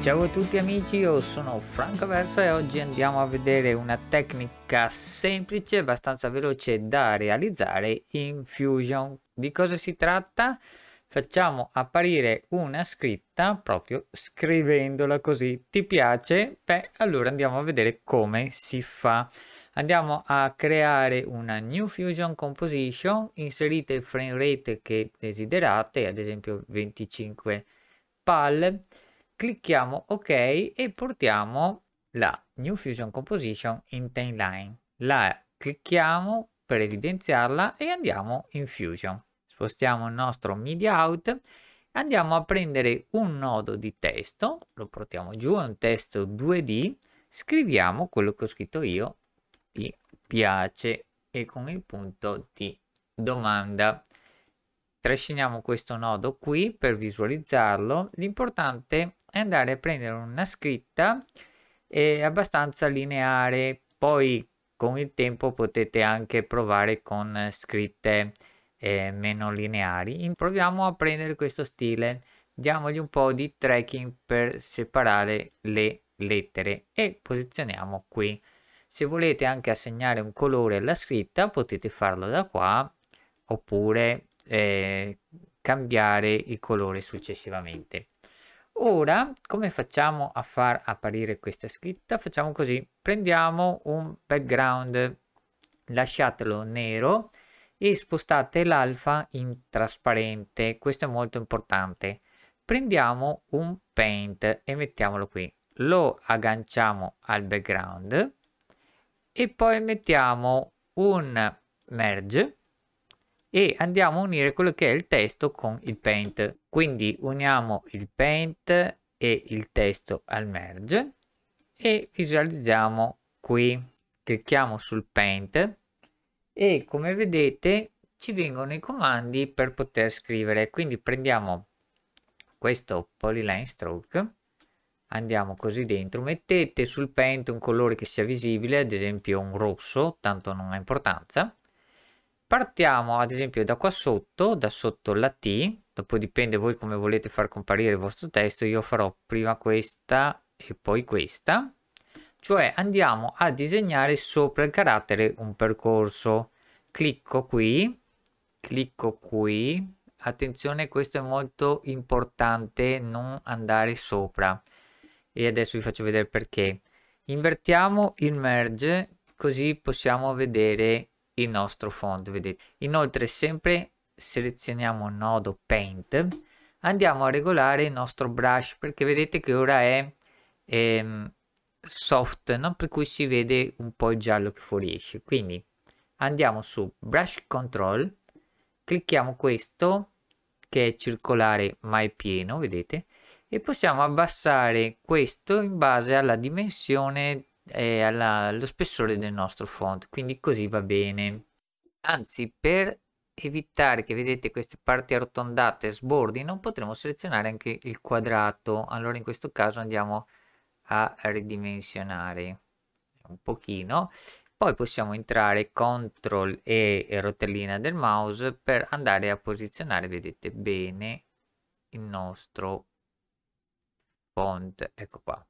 Ciao a tutti amici, io sono Franco Versa e oggi andiamo a vedere una tecnica semplice abbastanza veloce da realizzare in Fusion. Di cosa si tratta? Facciamo apparire una scritta proprio scrivendola così. Ti piace? Beh, allora andiamo a vedere come si fa. Andiamo a creare una new Fusion Composition, inserite il frame rate che desiderate, ad esempio 25 PAL clicchiamo ok e portiamo la new fusion composition in timeline la clicchiamo per evidenziarla e andiamo in fusion spostiamo il nostro media out andiamo a prendere un nodo di testo lo portiamo giù è un testo 2d scriviamo quello che ho scritto io ti piace e con il punto di domanda trasciniamo questo nodo qui per visualizzarlo l'importante è e andare a prendere una scritta eh, abbastanza lineare poi con il tempo potete anche provare con scritte eh, meno lineari proviamo a prendere questo stile diamogli un po' di tracking per separare le lettere e posizioniamo qui se volete anche assegnare un colore alla scritta potete farlo da qua oppure eh, cambiare il colore successivamente Ora, come facciamo a far apparire questa scritta? Facciamo così, prendiamo un background, lasciatelo nero e spostate l'alfa in trasparente, questo è molto importante. Prendiamo un paint e mettiamolo qui, lo agganciamo al background e poi mettiamo un merge e andiamo a unire quello che è il testo con il paint quindi uniamo il paint e il testo al merge e visualizziamo qui clicchiamo sul paint e come vedete ci vengono i comandi per poter scrivere quindi prendiamo questo polyline stroke andiamo così dentro mettete sul paint un colore che sia visibile ad esempio un rosso tanto non ha importanza Partiamo ad esempio da qua sotto, da sotto la T, dopo dipende voi come volete far comparire il vostro testo, io farò prima questa e poi questa, cioè andiamo a disegnare sopra il carattere un percorso. Clicco qui, clicco qui, attenzione questo è molto importante non andare sopra e adesso vi faccio vedere perché invertiamo il merge così possiamo vedere il nostro fondo vedete inoltre sempre selezioniamo il nodo paint andiamo a regolare il nostro brush perché vedete che ora è ehm, soft non per cui si vede un po' il giallo che fuoriesce quindi andiamo su brush control clicchiamo questo che è circolare ma è pieno vedete e possiamo abbassare questo in base alla dimensione eh, alla, allo spessore del nostro font, quindi così va bene. Anzi, per evitare che vedete queste parti arrotondate e sbordi, non potremo selezionare anche il quadrato. Allora in questo caso andiamo a ridimensionare un pochino. Poi possiamo entrare CTRL e rotellina del mouse per andare a posizionare, vedete, bene il nostro font. Ecco qua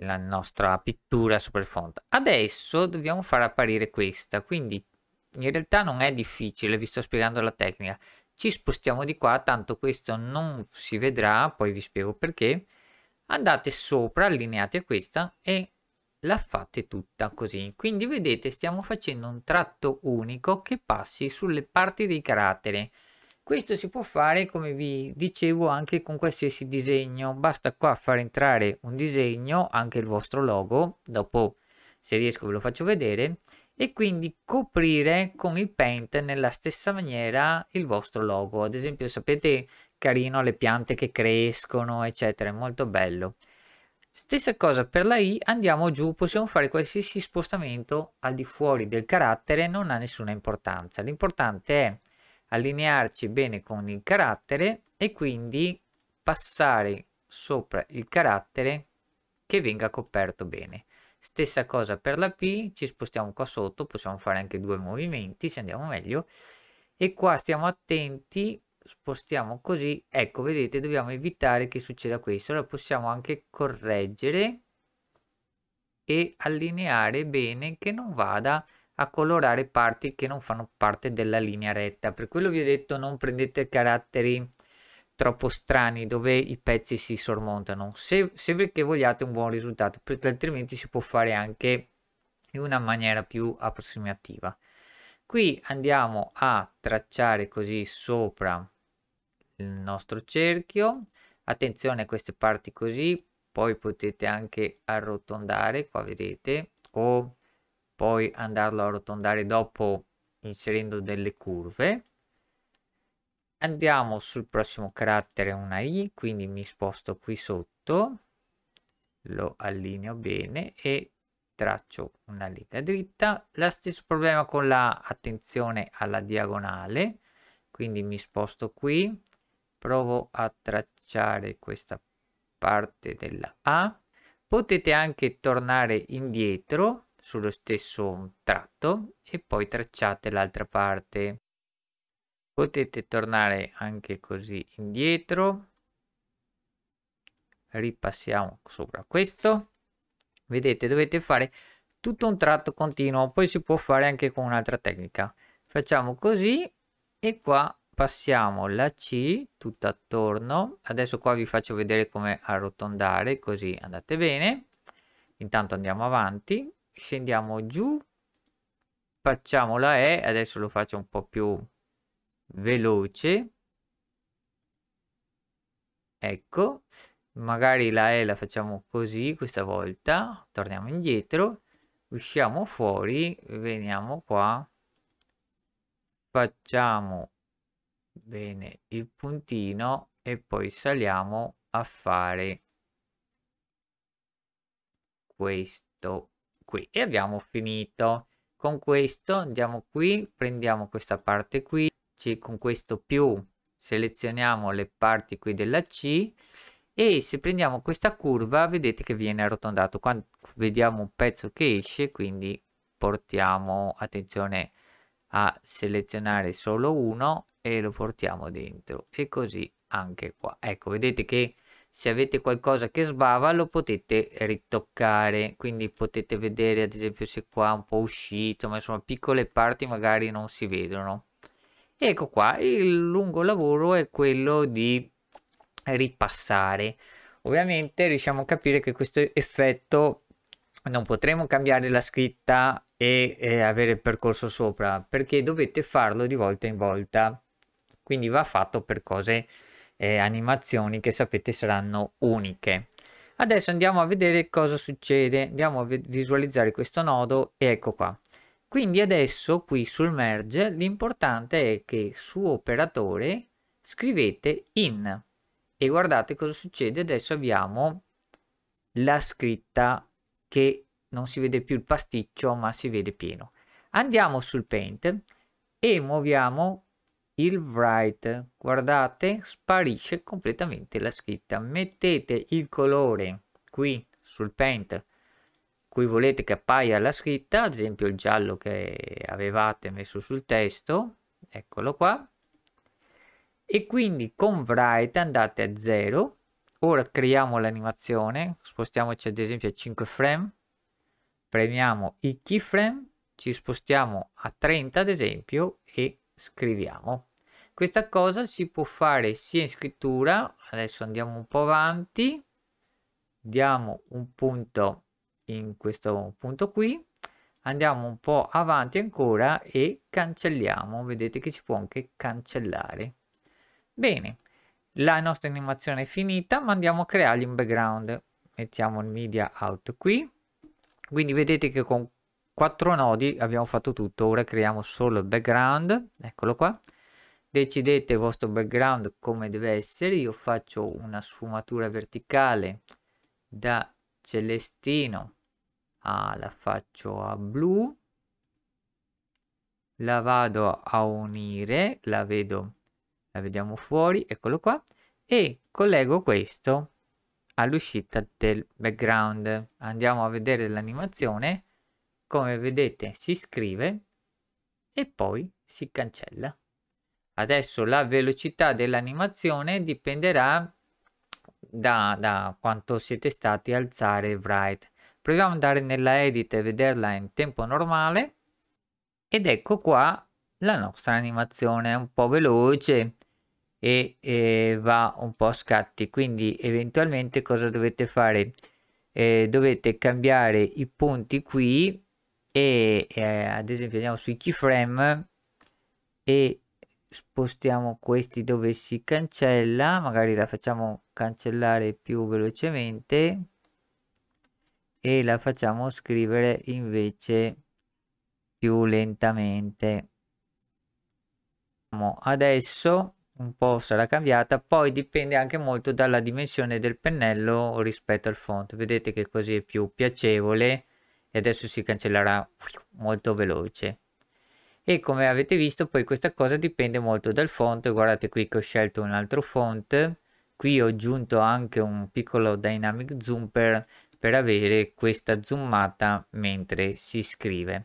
la nostra pittura super font. Adesso dobbiamo far apparire questa, quindi in realtà non è difficile, vi sto spiegando la tecnica. Ci spostiamo di qua, tanto questo non si vedrà, poi vi spiego perché. Andate sopra, allineate questa e la fate tutta così. Quindi vedete stiamo facendo un tratto unico che passi sulle parti dei caratteri. Questo si può fare, come vi dicevo, anche con qualsiasi disegno. Basta qua far entrare un disegno, anche il vostro logo, dopo se riesco ve lo faccio vedere, e quindi coprire con il paint nella stessa maniera il vostro logo. Ad esempio, sapete, carino le piante che crescono, eccetera, è molto bello. Stessa cosa per la i, andiamo giù, possiamo fare qualsiasi spostamento al di fuori del carattere, non ha nessuna importanza. L'importante è allinearci bene con il carattere e quindi passare sopra il carattere che venga coperto bene. Stessa cosa per la P, ci spostiamo qua sotto, possiamo fare anche due movimenti se andiamo meglio. E qua stiamo attenti, spostiamo così, ecco vedete dobbiamo evitare che succeda questo, allora possiamo anche correggere e allineare bene che non vada a colorare parti che non fanno parte della linea retta. Per quello vi ho detto non prendete caratteri troppo strani dove i pezzi si sormontano, se, sempre che vogliate un buon risultato, perché altrimenti si può fare anche in una maniera più approssimativa. Qui andiamo a tracciare così sopra il nostro cerchio, attenzione a queste parti così, poi potete anche arrotondare, qua vedete, o poi andarlo a arrotondare dopo inserendo delle curve andiamo sul prossimo carattere una i quindi mi sposto qui sotto lo allineo bene e traccio una linea dritta la stesso problema con la attenzione alla diagonale quindi mi sposto qui provo a tracciare questa parte della a potete anche tornare indietro sullo stesso tratto e poi tracciate l'altra parte potete tornare anche così indietro ripassiamo sopra questo vedete dovete fare tutto un tratto continuo poi si può fare anche con un'altra tecnica facciamo così e qua passiamo la C tutto attorno adesso qua vi faccio vedere come arrotondare così andate bene intanto andiamo avanti scendiamo giù facciamo la E adesso lo faccio un po' più veloce ecco magari la E la facciamo così questa volta torniamo indietro usciamo fuori veniamo qua facciamo bene il puntino e poi saliamo a fare questo qui e abbiamo finito. Con questo andiamo qui, prendiamo questa parte qui, C, con questo più selezioniamo le parti qui della C e se prendiamo questa curva vedete che viene arrotondato. Quando vediamo un pezzo che esce, quindi portiamo attenzione a selezionare solo uno e lo portiamo dentro e così anche qua. Ecco, vedete che se avete qualcosa che sbava lo potete ritoccare quindi potete vedere ad esempio se qua è un po' uscito ma insomma piccole parti magari non si vedono e ecco qua il lungo lavoro è quello di ripassare ovviamente riusciamo a capire che questo effetto non potremo cambiare la scritta e, e avere il percorso sopra perché dovete farlo di volta in volta quindi va fatto per cose eh, animazioni che sapete saranno uniche. Adesso andiamo a vedere cosa succede, andiamo a visualizzare questo nodo e ecco qua. Quindi adesso qui sul merge l'importante è che su operatore scrivete in e guardate cosa succede, adesso abbiamo la scritta che non si vede più il pasticcio ma si vede pieno. Andiamo sul paint e muoviamo il write guardate sparisce completamente la scritta mettete il colore qui sul paint cui volete che appaia la scritta ad esempio il giallo che avevate messo sul testo eccolo qua e quindi con write andate a 0 ora creiamo l'animazione spostiamoci ad esempio a 5 frame premiamo i keyframe ci spostiamo a 30 ad esempio e scriviamo questa cosa si può fare sia in scrittura, adesso andiamo un po' avanti, diamo un punto in questo punto qui, andiamo un po' avanti ancora e cancelliamo, vedete che si può anche cancellare. Bene, la nostra animazione è finita, ma andiamo a creargli un background. Mettiamo il media out qui, quindi vedete che con quattro nodi abbiamo fatto tutto, ora creiamo solo il background, eccolo qua decidete il vostro background come deve essere io faccio una sfumatura verticale da celestino a la faccio a blu la vado a unire la vedo la vediamo fuori eccolo qua e collego questo all'uscita del background andiamo a vedere l'animazione come vedete si scrive e poi si cancella Adesso la velocità dell'animazione dipenderà da, da, quanto siete stati a alzare il write. Proviamo ad andare nella edit e vederla in tempo normale. Ed ecco qua la nostra animazione, è un po' veloce e, e va un po' a scatti. Quindi eventualmente cosa dovete fare? Eh, dovete cambiare i punti qui e eh, ad esempio andiamo sui keyframe e spostiamo questi dove si cancella magari la facciamo cancellare più velocemente e la facciamo scrivere invece più lentamente adesso un po' sarà cambiata poi dipende anche molto dalla dimensione del pennello rispetto al font vedete che così è più piacevole e adesso si cancellerà molto veloce e come avete visto poi questa cosa dipende molto dal font guardate qui che ho scelto un altro font qui ho aggiunto anche un piccolo dynamic zoom per, per avere questa zoomata mentre si scrive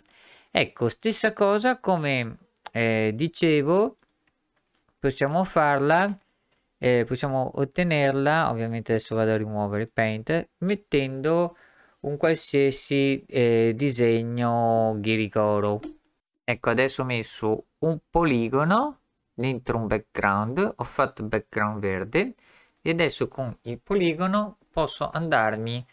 ecco stessa cosa come eh, dicevo possiamo farla eh, possiamo ottenerla ovviamente adesso vado a rimuovere paint mettendo un qualsiasi eh, disegno ghirigoro ecco adesso ho messo un poligono dentro un background ho fatto background verde e adesso con il poligono posso andarmi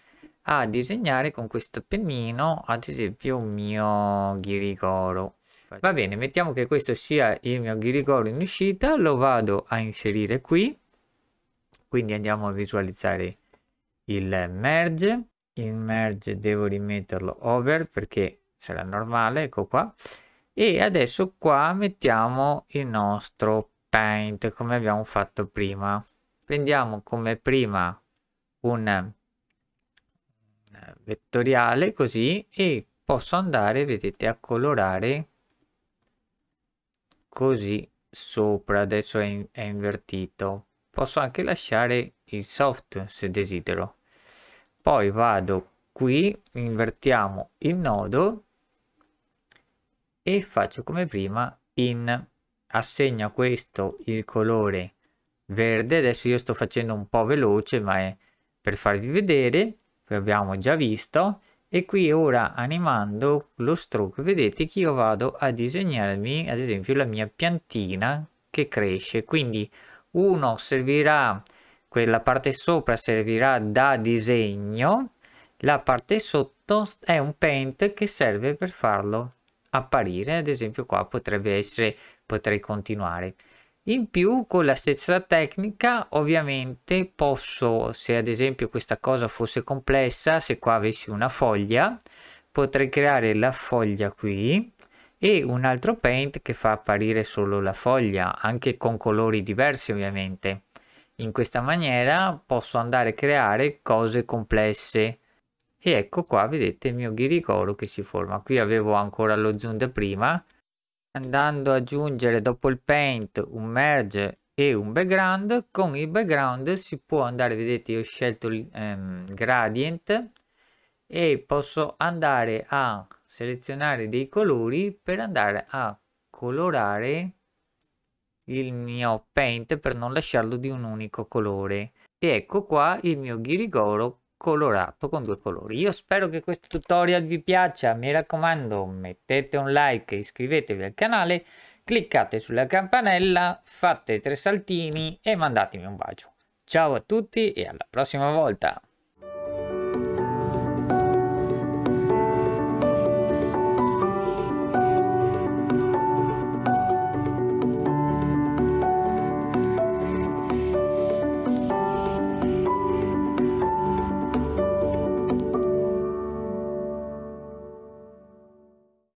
a disegnare con questo pennino ad esempio un mio ghirigoro va bene mettiamo che questo sia il mio ghirigoro in uscita lo vado a inserire qui quindi andiamo a visualizzare il merge il merge devo rimetterlo over perché sarà normale ecco qua e adesso qua mettiamo il nostro paint come abbiamo fatto prima prendiamo come prima un vettoriale così e posso andare vedete a colorare così sopra adesso è, in, è invertito posso anche lasciare il soft se desidero poi vado qui invertiamo il nodo e faccio come prima in assegno a questo il colore verde adesso io sto facendo un po' veloce ma è per farvi vedere abbiamo già visto e qui ora animando lo stroke vedete che io vado a disegnarmi ad esempio la mia piantina che cresce quindi uno servirà quella parte sopra servirà da disegno la parte sotto è un paint che serve per farlo apparire, ad esempio qua potrebbe essere, potrei continuare. In più con la stessa tecnica ovviamente posso, se ad esempio questa cosa fosse complessa, se qua avessi una foglia, potrei creare la foglia qui e un altro paint che fa apparire solo la foglia, anche con colori diversi ovviamente. In questa maniera posso andare a creare cose complesse e ecco qua vedete il mio ghirigoro che si forma qui avevo ancora lo zoom da prima andando ad aggiungere dopo il paint un merge e un background con il background si può andare vedete io ho scelto il ehm, gradient e posso andare a selezionare dei colori per andare a colorare il mio paint per non lasciarlo di un unico colore e ecco qua il mio ghirigoro colorato con due colori. Io spero che questo tutorial vi piaccia, mi raccomando mettete un like, iscrivetevi al canale, cliccate sulla campanella, fate tre saltini e mandatemi un bacio. Ciao a tutti e alla prossima volta!